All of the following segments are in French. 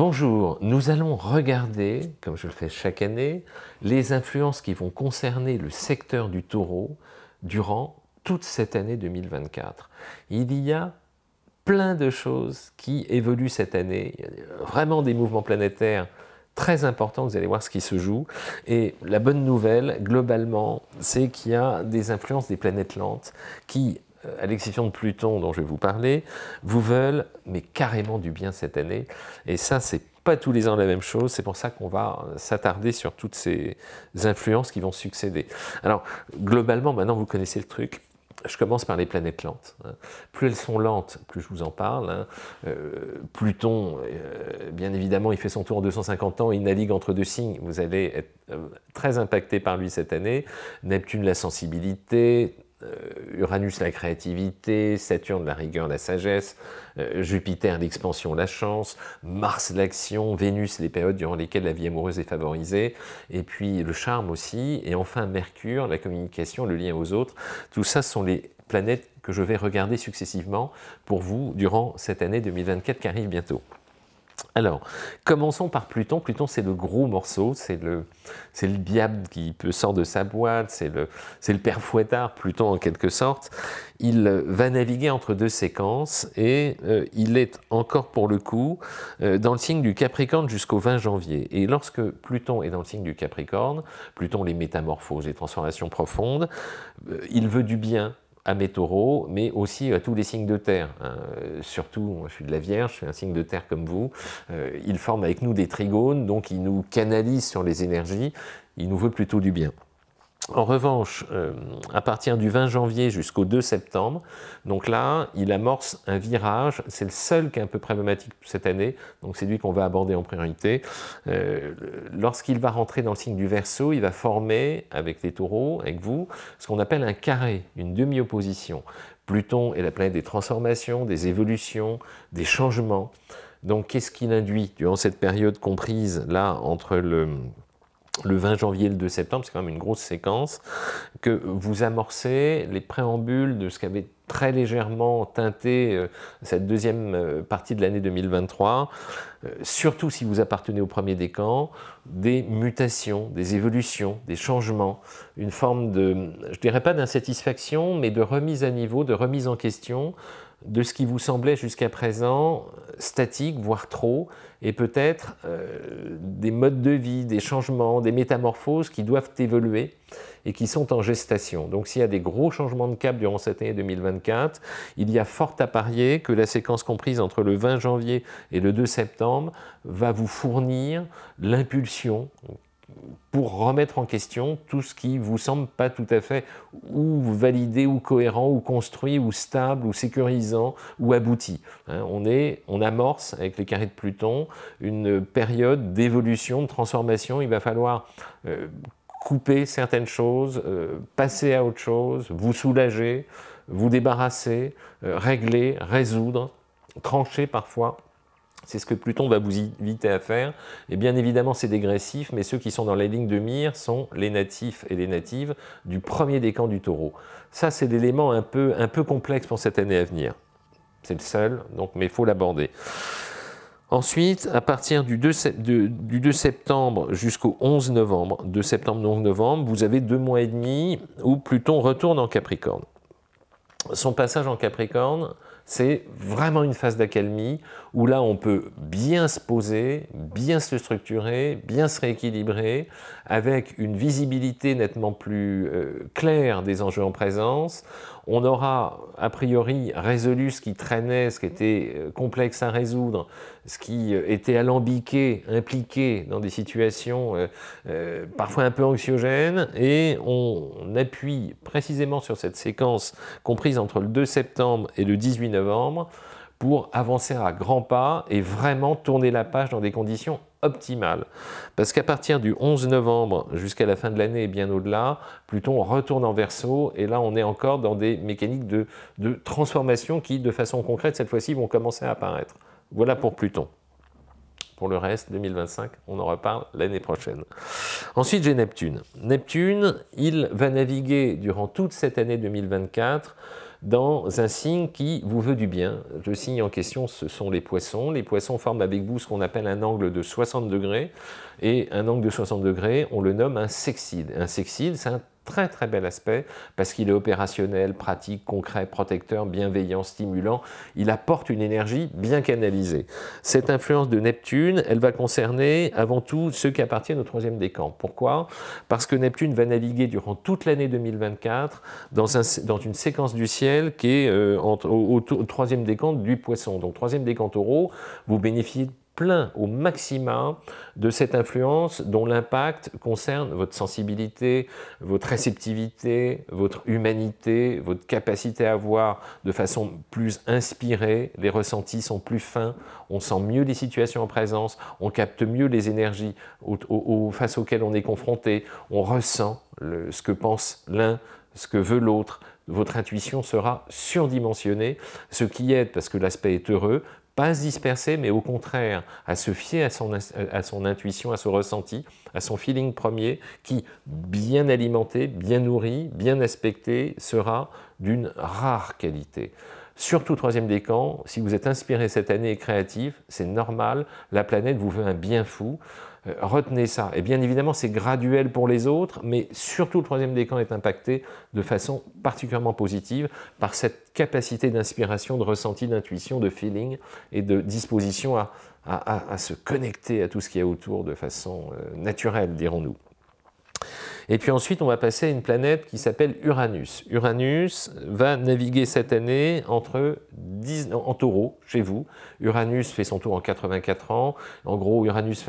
Bonjour, nous allons regarder, comme je le fais chaque année, les influences qui vont concerner le secteur du taureau durant toute cette année 2024. Il y a plein de choses qui évoluent cette année, vraiment des mouvements planétaires très importants, vous allez voir ce qui se joue. Et la bonne nouvelle, globalement, c'est qu'il y a des influences des planètes lentes qui à euh, l'exception de Pluton dont je vais vous parler, vous veulent mais carrément du bien cette année. Et ça, c'est pas tous les ans la même chose. C'est pour ça qu'on va euh, s'attarder sur toutes ces influences qui vont succéder. Alors, globalement, maintenant, vous connaissez le truc je commence par les planètes lentes. Hein. Plus elles sont lentes, plus je vous en parle. Hein. Euh, Pluton, bien évidemment, il fait son tour en 250 ans, il navigue entre deux signes. Vous allez être très impacté par lui cette année. Neptune, la sensibilité. Euh, Uranus la créativité, Saturne la rigueur, la sagesse, euh, Jupiter l'expansion, la chance, Mars l'action, Vénus les périodes durant lesquelles la vie amoureuse est favorisée, et puis le charme aussi, et enfin Mercure, la communication, le lien aux autres. Tout ça sont les planètes que je vais regarder successivement pour vous durant cette année 2024 qui arrive bientôt. Alors, commençons par Pluton. Pluton, c'est le gros morceau, c'est le, c'est le diable qui peut sort de sa boîte, c'est le, c'est le père fouettard, Pluton en quelque sorte. Il euh, va naviguer entre deux séquences et euh, il est encore pour le coup euh, dans le signe du Capricorne jusqu'au 20 janvier. Et lorsque Pluton est dans le signe du Capricorne, Pluton les métamorphoses, les transformations profondes, il veut du bien, à mes taureaux, mais aussi à tous les signes de terre. Hein. Euh, surtout, je suis de la Vierge, je suis un signe de terre comme vous. Euh, il forme avec nous des trigones, donc il nous canalise sur les énergies, il nous veut plutôt du bien. En revanche, euh, à partir du 20 janvier jusqu'au 2 septembre, donc là, il amorce un virage. C'est le seul qui est un peu problématique cette année, donc c'est lui qu'on va aborder en priorité. Euh, lorsqu'il va rentrer dans le signe du verso, il va former avec les taureaux, avec vous, ce qu'on appelle un carré, une demi-opposition. Pluton est la planète des transformations, des évolutions, des changements. Donc qu'est-ce qu'il induit durant cette période comprise là entre le le 20 janvier et le 2 septembre, c'est quand même une grosse séquence, que vous amorcez les préambules de ce qu'avait très légèrement teinté euh, cette deuxième euh, partie de l'année 2023, euh, surtout si vous appartenez au premier décan, des mutations, des évolutions, des changements, une forme de, je dirais pas d'insatisfaction, mais de remise à niveau, de remise en question, de ce qui vous semblait jusqu'à présent statique, voire trop, et peut-être euh, des modes de vie, des changements, des métamorphoses qui doivent évoluer et qui sont en gestation. Donc s'il y a des gros changements de cap durant cette année 2024, il y a fort à parier que la séquence comprise entre le 20 janvier et le 2 septembre va vous fournir l'impulsion pour remettre en question tout ce qui vous semble pas tout à fait ou validé ou cohérent ou construit ou stable ou sécurisant ou abouti. Hein. on, est, on amorce avec les carrés de Pluton une période d'évolution, de transformation. Il va falloir euh, couper certaines choses, euh, passer à autre chose, vous soulager, vous débarrasser, euh, régler, résoudre, trancher parfois c'est ce que Pluton va vous inviter à faire. Et bien évidemment, c'est dégressif, mais ceux qui sont dans la ligne de mire sont les natifs et les natives du premier décan du taureau. Ça, c'est l'élément un peu, un peu complexe pour cette année à venir. C'est le seul, donc, mais il faut l'aborder. Ensuite, à partir du 2, septembre jusqu'au 11 novembre, septembre 11 novembre, vous avez deux mois et demi où Pluton retourne en Capricorne. Son passage en Capricorne, c'est vraiment une phase d'accalmie où là, on peut bien se poser, bien se structurer, bien se rééquilibrer, avec une visibilité nettement plus euh, claire des enjeux en présence. On aura, a priori, résolu ce qui traînait, ce qui était euh, complexe à résoudre, ce qui euh, était alambiqué, impliqué dans des situations euh, euh, parfois un peu anxiogènes, et on, appuie précisément sur cette séquence comprise entre le 2 septembre et le 18 novembre pour avancer à grands pas et vraiment tourner la page dans des conditions optimales. Parce qu'à partir du 11 novembre jusqu'à la fin de l'année et bien au-delà, Pluton retourne en verso et là on est encore dans des mécaniques de transformation qui, de façon concrète, cette fois-ci vont commencer à apparaître. Voilà pour Pluton. Pour le reste, 2025, on en reparle l'année prochaine. Ensuite, j'ai Neptune. Neptune, il va naviguer durant toute cette année 2024 dans un signe qui vous veut du bien. Le signe en question, ce sont les poissons. Les poissons forment avec vous ce qu'on appelle un angle de 60 degrés. Et un angle de 60 degrés, on le nomme un sexile, Un sextile, c'est un très très bel aspect parce qu'il est opérationnel, pratique, concret, protecteur, bienveillant, stimulant. Il apporte une énergie bien canalisée. Cette influence de Neptune, elle va concerner avant tout ceux qui appartiennent au troisième décan. Pourquoi Parce que Neptune va naviguer durant toute l'année 2024 dans, un, dans, une séquence du ciel qui est euh, entre, au, troisième troisième décan du poisson. Donc troisième décan taureau, vous bénéficiez de plein au maximum de cette influence dont l'impact concerne votre sensibilité, votre réceptivité, votre humanité, votre capacité à voir de façon plus inspirée, les ressentis sont plus fins, on sent mieux les situations en présence, on capte mieux les énergies aux face auxquelles on est confronté, on ressent ce que pense l'un, ce que veut l'autre, votre intuition sera surdimensionnée, ce qui aide parce que l'aspect est heureux, pas se disperser, mais au contraire, à se fier à son, à son intuition, à son ressenti, à son feeling premier, qui, bien alimenté, bien nourri, bien aspecté, sera d'une rare qualité. Surtout troisième décan, si vous êtes inspiré cette année et créatif, c'est normal, la planète vous veut un bien fou. Euh, retenez ça. Et bien évidemment, c'est graduel pour les autres, mais surtout le troisième décan est impacté de façon particulièrement positive par cette capacité d'inspiration, de ressenti, d'intuition, de feeling et de disposition à, se connecter à tout ce qui est autour de façon euh, naturelle, dirons-nous. Et puis ensuite, on va passer à une planète qui s'appelle Uranus. Uranus va naviguer cette année entre 10, en taureau, chez vous. Uranus fait son tour en 84 ans. En gros, Uranus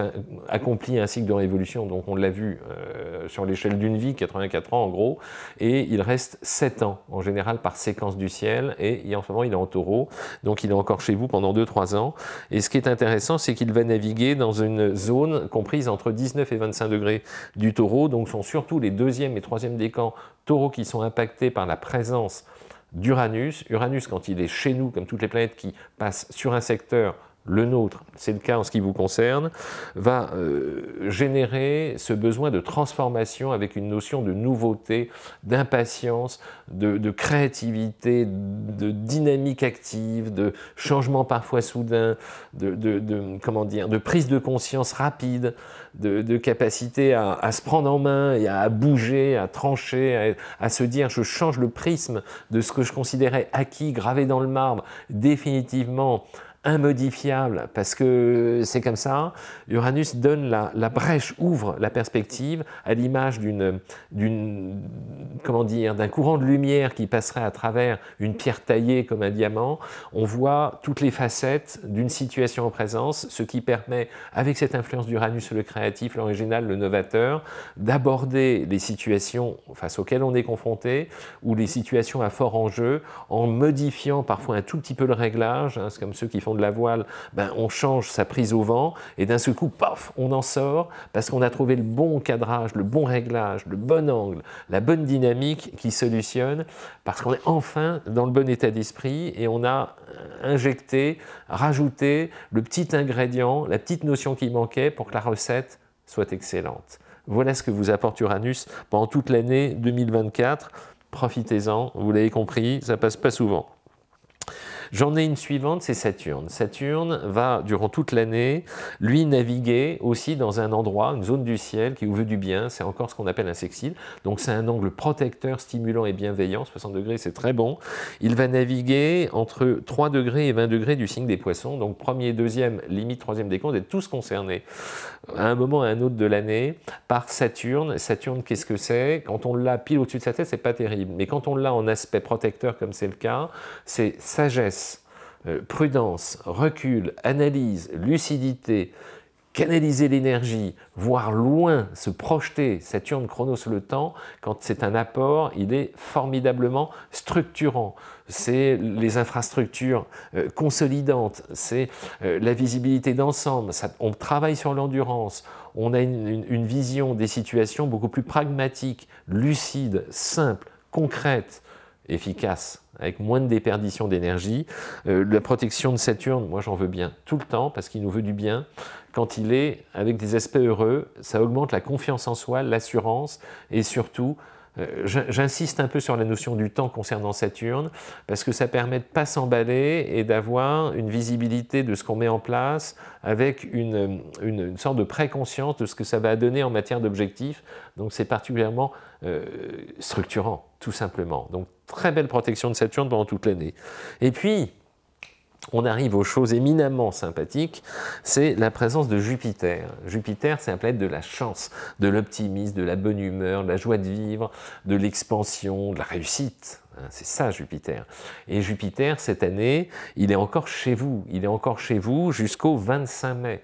accomplit un cycle de révolution, donc on l'a vu euh, sur l'échelle d'une vie, 84 ans en gros. Et il reste 7 ans, en général, par séquence du ciel. Et en ce moment, il est en taureau, donc il est encore chez vous pendant 2-3 ans. Et ce qui est intéressant, c'est qu'il va naviguer dans une zone comprise entre 19 et 25 degrés du taureau, donc sont surtout les deuxième et troisième camps taureaux qui sont impactés par la présence d'Uranus. Uranus, quand il est chez nous, comme toutes les planètes qui passent sur un secteur, le nôtre, c'est le cas en ce qui vous concerne, va euh, générer ce besoin de transformation avec une notion de nouveauté, d'impatience, de, créativité, de dynamique active, de changement parfois soudain, de, de, de comment dire, de prise de conscience rapide, de, capacité à, se prendre en main et à bouger, à trancher, à se dire je change le prisme de ce que je considérais acquis, gravé dans le marbre, définitivement immodifiable, parce que c'est comme ça. Uranus donne la, la, brèche, ouvre la perspective à l'image d'une, comment dire, d'un courant de lumière qui passerait à travers une pierre taillée comme un diamant. On voit toutes les facettes d'une situation en présence, ce qui permet, avec cette influence d'Uranus, le créatif, l'original, le novateur, d'aborder les situations face auxquelles on est confronté ou les situations à fort enjeu en modifiant parfois un tout petit peu le réglage. Hein, c'est comme ceux qui font de la voile, ben, on change sa prise au vent et d'un seul coup, paf, on en sort parce qu'on a trouvé le bon cadrage, le bon réglage, le bon angle, la bonne dynamique qui solutionne parce qu'on est enfin dans le bon état d'esprit et on a injecté, rajouté le petit ingrédient, la petite notion qui manquait pour que la recette soit excellente. Voilà ce que vous apporte Uranus pendant toute l'année 2024. Profitez-en, vous l'avez compris, ça passe pas souvent. J'en ai une suivante, c'est Saturne. Saturne va, durant toute l'année, lui naviguer aussi dans un endroit, une zone du ciel qui vous veut du bien, c'est encore ce qu'on appelle un sexile donc c'est un angle protecteur, stimulant et bienveillant, 60 degrés c'est très bon. Il va naviguer entre 3 degrés et 20 degrés du signe des poissons, donc premier, deuxième, limite troisième décan, d'être tous concernés, à un moment à un autre de l'année, par Saturne. Saturne, qu'est-ce que c'est Quand on l'a pile au-dessus de sa tête, c'est pas terrible, mais quand on l'a en aspect protecteur comme c'est le cas, c'est sagesse euh, prudence, recul, analyse, lucidité, canaliser l'énergie, voir loin, se projeter, Saturne chronos le temps, quand c'est un apport, il est formidablement structurant. C'est les infrastructures euh, consolidantes, c'est euh, la visibilité d'ensemble, on travaille sur l'endurance, on a une vision des situations beaucoup plus pragmatique, lucide, simple, concrète efficace, avec moins de déperdition d'énergie. Euh, la protection de Saturne, moi j'en veux bien tout le temps parce qu'il nous veut du bien. Quand il est avec des aspects heureux, ça augmente la confiance en soi, l'assurance et surtout, euh, j'insiste un peu sur la notion du temps concernant Saturne parce que ça permet de ne pas s'emballer et d'avoir une visibilité de ce qu'on met en place avec une, une, sorte de préconscience de ce que ça va donner en matière d'objectifs. Donc c'est particulièrement euh, structurant, tout simplement. Donc très belle protection de Saturne pendant toute l'année. Et puis, on arrive aux choses éminemment sympathiques, c'est la présence de Jupiter. Jupiter, c'est un planète de la chance, de l'optimisme, de la bonne humeur, de la joie de vivre, de l'expansion, de la réussite. Hein, c'est ça Jupiter. Et Jupiter, cette année, il est encore chez vous. Il est encore chez vous jusqu'au 25 mai.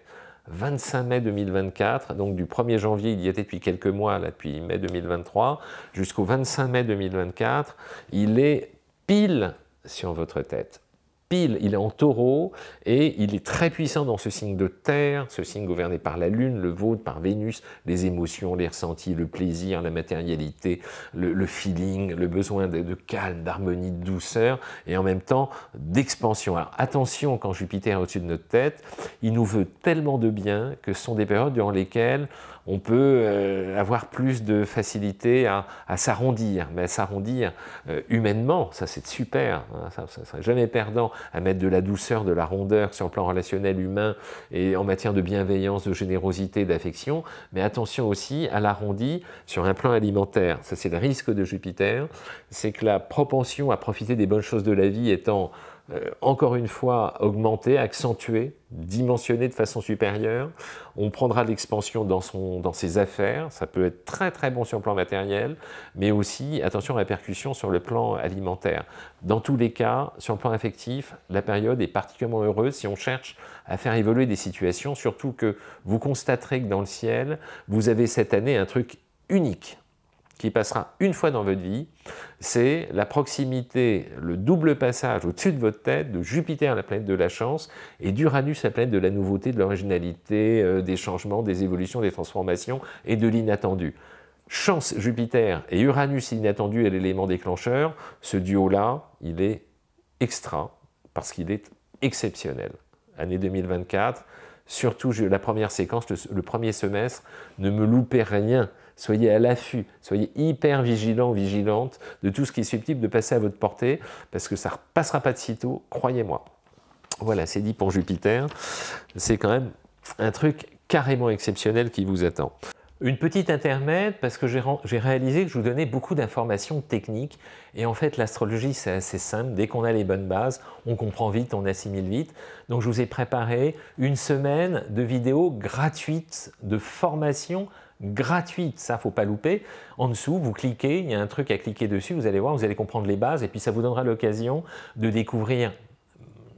25 mai 2024, donc du 1er janvier, il y était depuis quelques mois, là, depuis mai 2023, jusqu'au 25 mai 2024, il est pile sur votre tête pile, il est en taureau, et il est très puissant dans ce signe de terre, ce signe gouverné par la lune, le vôtre par Vénus, les émotions, les ressentis, le plaisir, la matérialité, le, feeling, le besoin de, de calme, d'harmonie, de douceur, et en même temps d'expansion. Alors attention, quand Jupiter est au-dessus de notre tête, il nous veut tellement de bien que ce sont des périodes durant lesquelles on peut euh, avoir plus de facilité à, s'arrondir, mais à s'arrondir euh, humainement, ça c'est super, hein, ça, ça, serait jamais perdant à mettre de la douceur, de la rondeur sur le plan relationnel humain et en matière de bienveillance, de générosité, d'affection, mais attention aussi à l'arrondi sur un plan alimentaire. Ça c'est le risque de Jupiter, c'est que la propension à profiter des bonnes choses de la vie étant euh, encore une fois augmenter, accentuer, dimensionner de façon supérieure. On prendra l'expansion dans, dans ses affaires. Ça peut être très très bon sur le plan matériel, mais aussi, attention, à la percussion sur le plan alimentaire. Dans tous les cas, sur le plan affectif, la période est particulièrement heureuse si on cherche à faire évoluer des situations, surtout que vous constaterez que dans le ciel, vous avez cette année un truc unique qui passera une fois dans votre vie, c'est la proximité, le double passage au-dessus de votre tête de Jupiter, la planète de la chance, et d'Uranus, la planète de la nouveauté, de l'originalité, euh, des changements, des évolutions, des transformations et de l'inattendu. Chance Jupiter et Uranus inattendu est l'élément déclencheur. Ce duo-là, il est extra parce qu'il est exceptionnel. Année 2024, surtout la première séquence, le, le premier semestre, ne me loupez rien soyez à l'affût, soyez hyper vigilant, vigilante de tout ce qui est susceptible de passer à votre portée, parce que ça ne repassera pas de sitôt, croyez-moi. Voilà, c'est dit pour Jupiter. C'est quand même un truc carrément exceptionnel qui vous attend. Une petite intermède parce que j'ai réalisé que je vous donnais beaucoup d'informations techniques et en fait l'astrologie c'est assez simple, dès qu'on a les bonnes bases, on comprend vite, on assimile vite. Donc je vous ai préparé une semaine de vidéos gratuites de formation gratuite, ça faut pas louper. En dessous, vous cliquez, il y a un truc à cliquer dessus, vous allez voir, vous allez comprendre les bases et puis ça vous donnera l'occasion de découvrir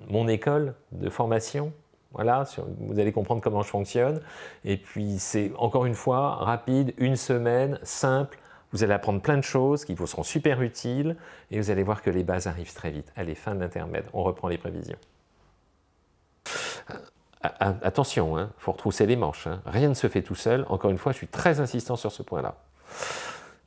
mon école de formation. Voilà, vous allez comprendre comment je fonctionne. Et puis c'est encore une fois rapide, une semaine, simple. Vous allez apprendre plein de choses qui vous seront super utiles et vous allez voir que les bases arrivent très vite. Allez, fin de l'intermède, on reprend les prévisions attention, il hein, faut retrousser les manches. Hein. Rien ne se fait tout seul. Encore une fois, je suis très insistant sur ce point-là.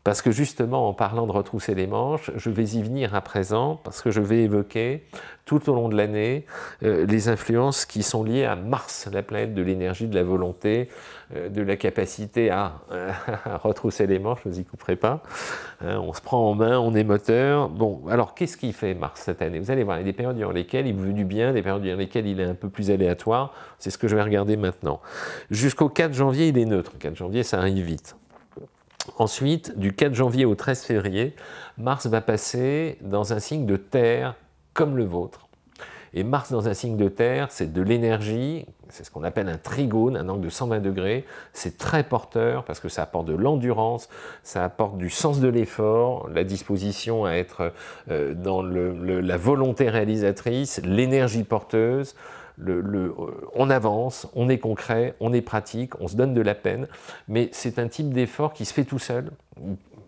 Parce que justement, en parlant de retrousser les manches, je vais y venir à présent, parce que je vais évoquer tout au long de l'année euh, les influences qui sont liées à Mars, la planète de l'énergie, de la volonté, euh, de la capacité à, retrousser les manches, je vous y couperai pas. Hein, on se prend en main, on est moteur. Bon, alors qu'est-ce qui fait Mars cette année Vous allez voir, il y a des périodes durant lesquelles il veut du bien, des périodes durant lesquelles il est un peu plus aléatoire. C'est ce que je vais regarder maintenant. Jusqu'au 4 janvier, il est neutre. 4 janvier, ça arrive vite. Ensuite, du 4 janvier au 13 février, Mars va passer dans un signe de terre comme le vôtre. Et Mars dans un signe de terre, c'est de l'énergie, c'est ce qu'on appelle un trigone, un angle de 120 degrés. C'est très porteur parce que ça apporte de l'endurance, ça apporte du sens de l'effort, la disposition à être euh, dans la volonté réalisatrice, l'énergie porteuse. Euh, on avance, on est concret, on est pratique, on se donne de la peine, mais c'est un type d'effort qui se fait tout seul,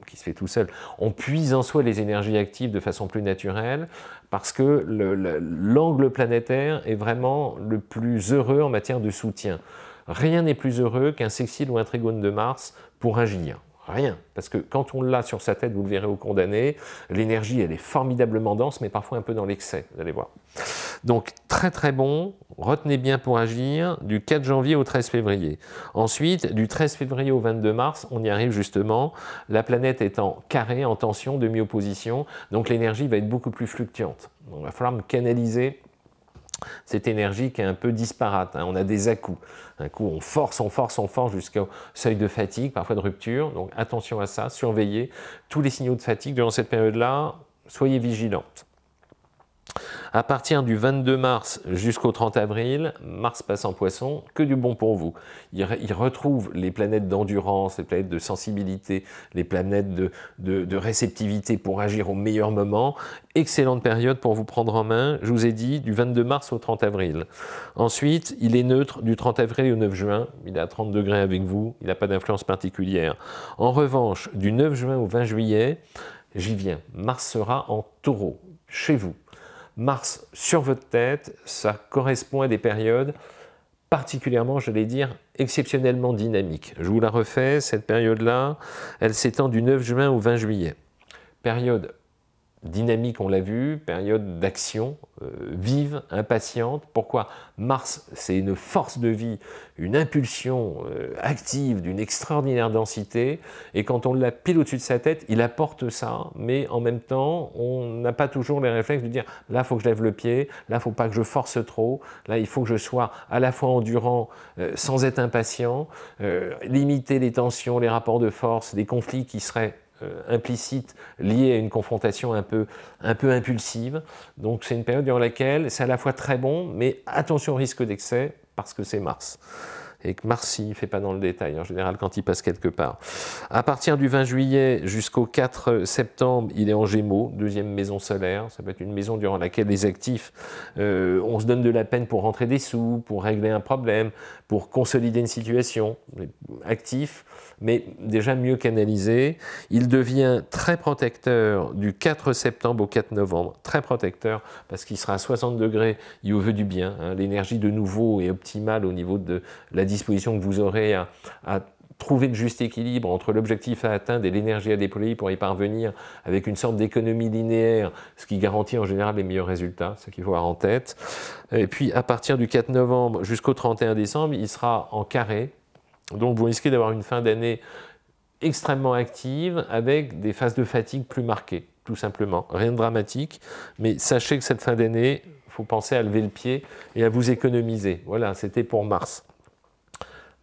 qui se fait tout seul. On puise en soi les énergies actives de façon plus naturelle, parce que l'angle planétaire est vraiment le plus heureux en matière de soutien. Rien n'est plus heureux qu'un sextile ou un trigone de Mars pour agir rien. Parce que quand on l'a sur sa tête, vous le verrez au condamné, l'énergie, elle est formidablement dense, mais parfois un peu dans l'excès, vous allez voir. Donc très très bon, retenez bien pour agir, du 4 janvier au 13 février. Ensuite, du 13 février au 22 mars, on y arrive justement, la planète est en carré, en tension, demi-opposition, donc l'énergie va être beaucoup plus fluctuante. Donc, il va falloir me canaliser cette énergie qui est un peu disparate. Hein. On a des à-coups. Un coup, on force, on force, on force jusqu'au seuil de fatigue, parfois de rupture. Donc attention à ça, surveillez tous les signaux de fatigue durant cette période-là. Soyez vigilante. À partir du 22 mars jusqu'au 30 avril, Mars passe en poisson, que du bon pour vous. Il, retrouve les planètes d'endurance, les planètes de sensibilité, les planètes de, de, réceptivité pour agir au meilleur moment. Excellente période pour vous prendre en main, je vous ai dit, du 22 mars au 30 avril. Ensuite, il est neutre du 30 avril au 9 juin, il est à 30 degrés avec vous, il n'a pas d'influence particulière. En revanche, du 9 juin au 20 juillet, j'y viens, Mars sera en taureau, chez vous. Mars sur votre tête, ça correspond à des périodes particulièrement, j'allais dire, exceptionnellement dynamiques. Je vous la refais, cette période-là, elle s'étend du 9 juin au 20 juillet. Période dynamique, on l'a vu, période d'action euh, vive, impatiente. Pourquoi Mars, c'est une force de vie, une impulsion euh, active d'une extraordinaire densité, et quand on l'a pile au-dessus de sa tête, il apporte ça, mais en même temps, on n'a pas toujours les réflexes de dire « là, il faut que je lève le pied, là, il faut pas que je force trop, là, il faut que je sois à la fois endurant, euh, sans être impatient, limiter les tensions, les rapports de force, les conflits qui seraient euh, implicite liée à une confrontation un peu, un peu impulsive. Donc c'est une période durant laquelle c'est à la fois très bon, mais attention au risque d'excès, parce que c'est Mars et que Mars, il ne fait pas dans le détail, en général quand il passe quelque part. À partir du 20 juillet jusqu'au 4 septembre, il est en Gémeaux, deuxième maison solaire, ça peut être une maison durant laquelle les actifs, euh, on se donne de la peine pour rentrer des sous, pour régler un problème, pour consolider une situation, actif, mais déjà mieux canalisé. Il devient très protecteur du 4 septembre au 4 novembre, très protecteur parce qu'il sera à 60 degrés, il veut du bien. Hein. L'énergie de nouveau est optimale au niveau de la disposition que vous aurez à, à trouver le juste équilibre entre l'objectif à atteindre et l'énergie à déployer pour y parvenir, avec une sorte d'économie linéaire, ce qui garantit en général les meilleurs résultats, ce qu'il faut avoir en tête. Et puis à partir du 4 novembre jusqu'au 31 décembre, il sera en carré, donc vous risquez d'avoir une fin d'année extrêmement active, avec des phases de fatigue plus marquées, tout simplement. Rien de dramatique, mais sachez que cette fin d'année, il faut penser à lever le pied et à vous économiser. Voilà, c'était pour mars.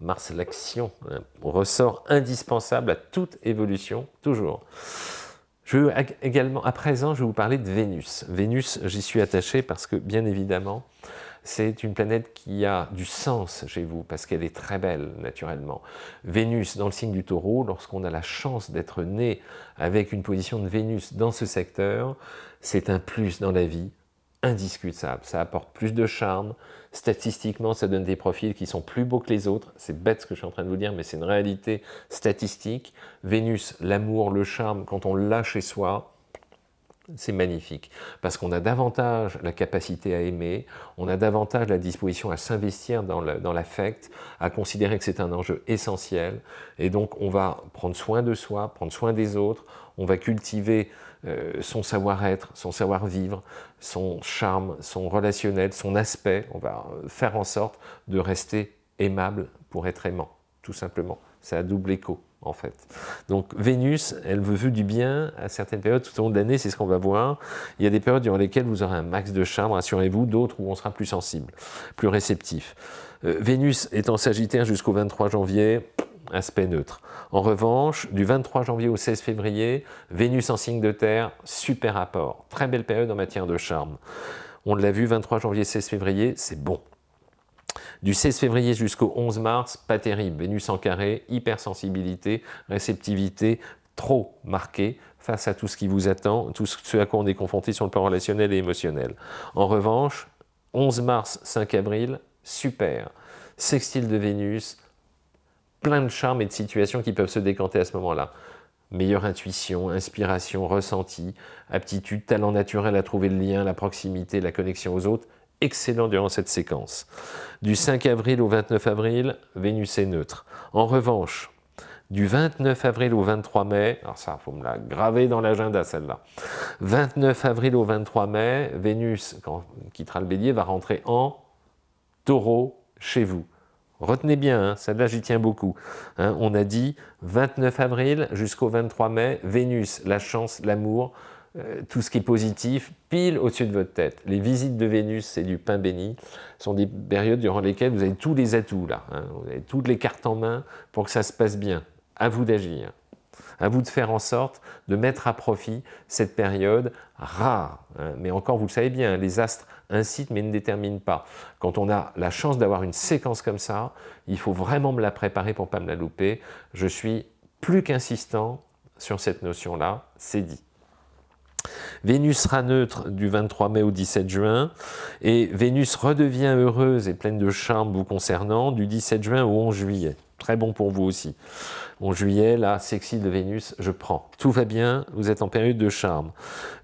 Mars, l'action, ressort indispensable à toute évolution, toujours. Je veux également, à présent, je vais vous parler de Vénus. Vénus, j'y suis attaché parce que, bien évidemment, c'est une planète qui a du sens chez vous, parce qu'elle est très belle, naturellement. Vénus, dans le signe du taureau, lorsqu'on a la chance d'être né avec une position de Vénus dans ce secteur, c'est un plus dans la vie, indiscutable. Ça apporte plus de charme. Statistiquement, ça donne des profils qui sont plus beaux que les autres. C'est bête ce que je suis en train de vous dire, mais c'est une réalité statistique. Vénus, l'amour, le charme, quand on l'a chez soi, c'est magnifique. Parce qu'on a davantage la capacité à aimer, on a davantage la disposition à s'investir dans l'affect, à considérer que c'est un enjeu essentiel. Et donc, on va prendre soin de soi, prendre soin des autres, on va cultiver euh, son savoir-être, son savoir-vivre, son charme, son relationnel, son aspect. On va euh, faire en sorte de rester aimable pour être aimant, tout simplement. C'est à double écho, en fait. Donc Vénus, elle veut du bien à certaines périodes tout au long de l'année, c'est ce qu'on va voir. Il y a des périodes durant lesquelles vous aurez un max de charme, rassurez-vous, d'autres où on sera plus sensible, plus réceptif. Euh, Vénus est en Sagittaire jusqu'au 23 janvier aspect neutre. En revanche, du 23 janvier au 16 février, Vénus en signe de terre, super rapport. Très belle période en matière de charme. On l'a vu, 23 janvier, 16 février, c'est bon. Du 16 février jusqu'au 11 mars, pas terrible. Vénus en carré, hypersensibilité, réceptivité trop marquée face à tout ce qui vous attend, tout ce à quoi on est confronté sur le plan relationnel et émotionnel. En revanche, 11 mars, 5 avril, super. Sextile de Vénus, plein de charmes et de situations qui peuvent se décanter à ce moment-là. Meilleure intuition, inspiration, ressenti, aptitude, talent naturel à trouver le lien, la proximité, la connexion aux autres, excellent durant cette séquence. Du 5 avril au 29 avril, Vénus est neutre. En revanche, du 29 avril au 23 mai, alors ça, faut me la graver dans l'agenda celle-là. 29 avril au 23 mai, Vénus, quand quittera le bélier, va rentrer en taureau chez vous. Retenez bien, celle-là, hein, j'y tiens beaucoup. Hein. on a dit 29 avril jusqu'au 23 mai, Vénus, la chance, l'amour, euh, tout ce qui est positif, pile au-dessus de votre tête. Les visites de Vénus, et du pain béni, sont des périodes durant lesquelles vous avez tous les atouts, là. Hein. vous avez toutes les cartes en main pour que ça se passe bien. À vous d'agir. À vous de faire en sorte de mettre à profit cette période rare. mais encore, vous le savez bien, les astres incite mais ne détermine pas. Quand on a la chance d'avoir une séquence comme ça, il faut vraiment me la préparer pour ne pas me la louper. Je suis plus qu'insistant sur cette notion-là, c'est dit. Vénus sera neutre du 23 mai au 17 juin et Vénus redevient heureuse et pleine de charme vous concernant du 17 juin au 11 juillet. Très bon pour vous aussi. 11 juillet, la sexy de Vénus, je prends. Tout va bien, vous êtes en période de charme.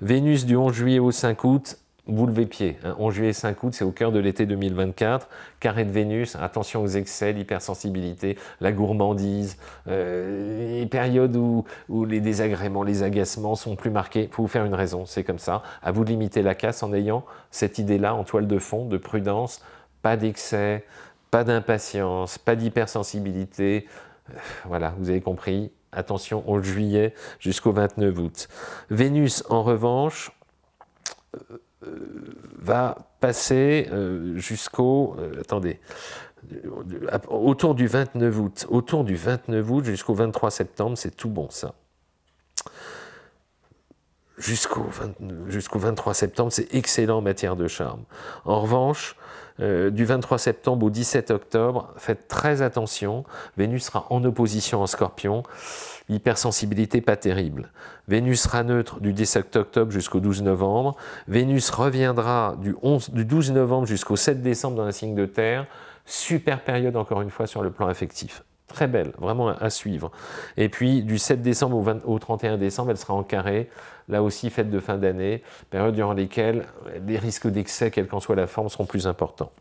Vénus du 11 juillet au 5 août, vous levez pied. Hein, 11 juillet 5 août, c'est au cœur de l'été 2024. Carré de Vénus, attention aux excès, l'hypersensibilité, la gourmandise, euh, les périodes où, les désagréments, les agacements sont plus marqués. faut vous faire une raison, c'est comme ça. À vous de limiter la casse en ayant cette idée-là en toile de fond, de prudence, pas d'excès, pas d'impatience, pas d'hypersensibilité. Euh, voilà, vous avez compris. Attention, 11 juillet jusqu'au 29 août. Vénus, en revanche, euh, euh, va passer euh, jusqu'au... Euh, attendez autour du 29 août, autour du 29 août jusqu'au 23 septembre, c'est tout bon ça. Jusqu'au 23 septembre, c'est excellent en matière de charme. En revanche, euh, du 23 septembre au 17 octobre, faites très attention. Vénus sera en opposition en scorpion. Hypersensibilité pas terrible. Vénus sera neutre du 17 octobre jusqu'au 12 novembre. Vénus reviendra du, 11, du 12 novembre jusqu'au 7 décembre dans un signe de terre. Super période encore une fois sur le plan affectif très belle, vraiment à suivre. Et puis du 7 décembre au, 31 décembre, elle sera en carré, là aussi fête de fin d'année, période durant laquelle les risques d'excès, quelle qu'en soit la forme, seront plus importants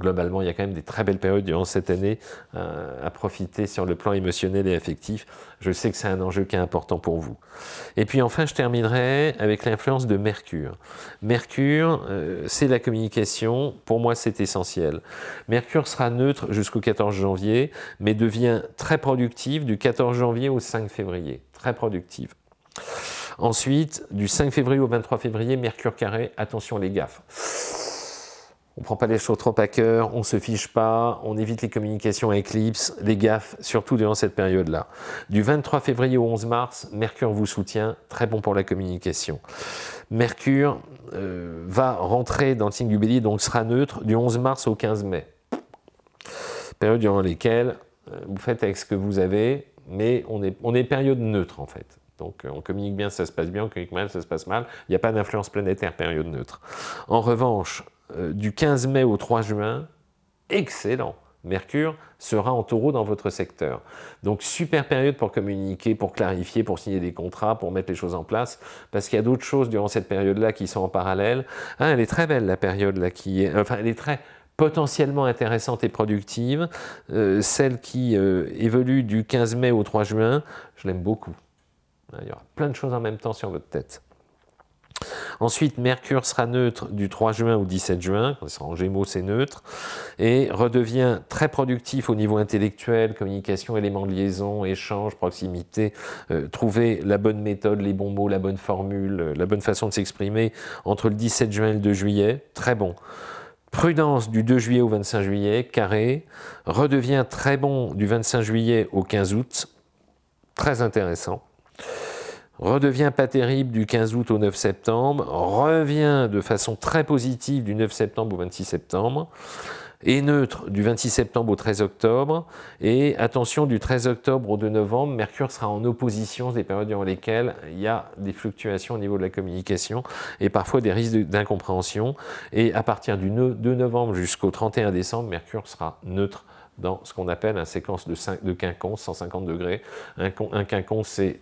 globalement, il y a quand même des très belles périodes durant cette année euh, à profiter sur le plan émotionnel et affectif. Je sais que c'est un enjeu qui est important pour vous. Et puis enfin, je terminerai avec l'influence de Mercure. Mercure, euh, c'est la communication. Pour moi, c'est essentiel. Mercure sera neutre jusqu'au 14 janvier, mais devient très productive du 14 janvier au 5 février. Très productive. Ensuite, du 5 février au 23 février, Mercure carré, attention les gaffes on prend pas les choses trop à cœur, on se fiche pas, on évite les communications à les gaffes, surtout durant cette période-là. Du 23 février au 11 mars, Mercure vous soutient, très bon pour la communication. Mercure euh, va rentrer dans le signe du bélier, donc sera neutre du 11 mars au 15 mai. Période durant laquelle euh, vous faites avec ce que vous avez, mais on est, on est période neutre en fait. Donc euh, on communique bien, ça se passe bien, on communique mal, ça se passe mal. Il n'y a pas d'influence planétaire, période neutre. En revanche, euh, du 15 mai au 3 juin, excellent. Mercure sera en taureau dans votre secteur. Donc super période pour communiquer, pour clarifier, pour signer des contrats, pour mettre les choses en place, parce qu'il y a d'autres choses durant cette période-là qui sont en parallèle. Ah, elle est très belle la période là qui est... Enfin, elle est très potentiellement intéressante et productive. Euh, celle qui euh, évolue du 15 mai au 3 juin, je l'aime beaucoup. Il y aura plein de choses en même temps sur votre tête. Ensuite, Mercure sera neutre du 3 juin au 17 juin, quand il sera en Gémeaux, c'est neutre, et redevient très productif au niveau intellectuel, communication, éléments de liaison, échange, proximité, euh, trouver la bonne méthode, les bons mots, la bonne formule, euh, la bonne façon de s'exprimer entre le 17 juin et le 2 juillet, très bon. Prudence du 2 juillet au 25 juillet, carré, redevient très bon du 25 juillet au 15 août, très intéressant redevient pas terrible du 15 août au 9 septembre, revient de façon très positive du 9 septembre au 26 septembre, est neutre du 26 septembre au 13 octobre, et attention, du 13 octobre au 2 novembre, Mercure sera en opposition des périodes durant lesquelles il y a des fluctuations au niveau de la communication et parfois des risques d'incompréhension, et à partir du 2 novembre jusqu'au 31 décembre, Mercure sera neutre dans ce qu'on appelle un séquence de, 5, de quinconce, 150 degrés. Un, un quinconce, c'est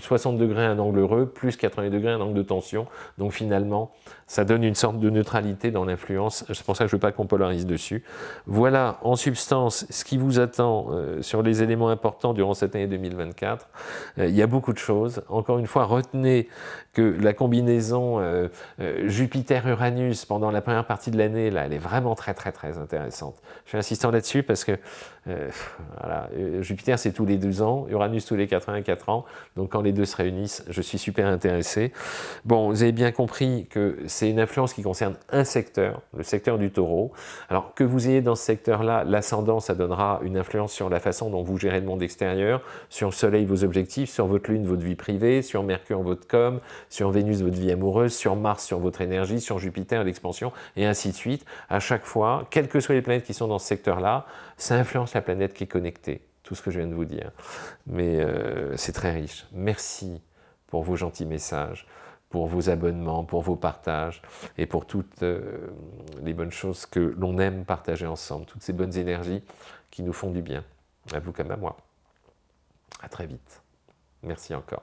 60 degrés un angle heureux, plus 80 degrés un angle de tension. Donc finalement, ça donne une sorte de neutralité dans l'influence. C'est pour ça que je ne veux pas qu'on polarise dessus. Voilà, en substance, ce qui vous attend euh, sur les éléments importants durant cette année 2024. Euh, il y a beaucoup de choses. Encore une fois, retenez que la combinaison euh, Jupiter-Uranus pendant la première partie de l'année, là, elle est vraiment très, très, très intéressante. Je suis insistant là-dessus parce que euh, euh, Jupiter, c'est tous les deux ans, Uranus tous les 84 ans. Donc, quand les deux se réunissent, je suis super intéressé. Bon, vous avez bien compris que c'est une influence qui concerne un secteur, le secteur du taureau. Alors, que vous ayez dans ce secteur-là l'ascendant, ça donnera une influence sur la façon dont vous gérez le monde extérieur, sur le soleil, vos objectifs, sur votre lune, votre vie privée, sur Mercure, votre com, sur Vénus, votre vie amoureuse, sur Mars, sur votre énergie, sur Jupiter, l'expansion, et ainsi de suite. À chaque fois, quelles que soient les planètes qui sont dans ce secteur-là, ça influence la planète qui est connectée, tout ce que je viens de vous dire. Mais euh, c'est très riche. Merci pour vos gentils messages, pour vos abonnements, pour vos partages et pour toutes euh, les bonnes choses que l'on aime partager ensemble, toutes ces bonnes énergies qui nous font du bien. À vous comme à moi. À très vite. Merci encore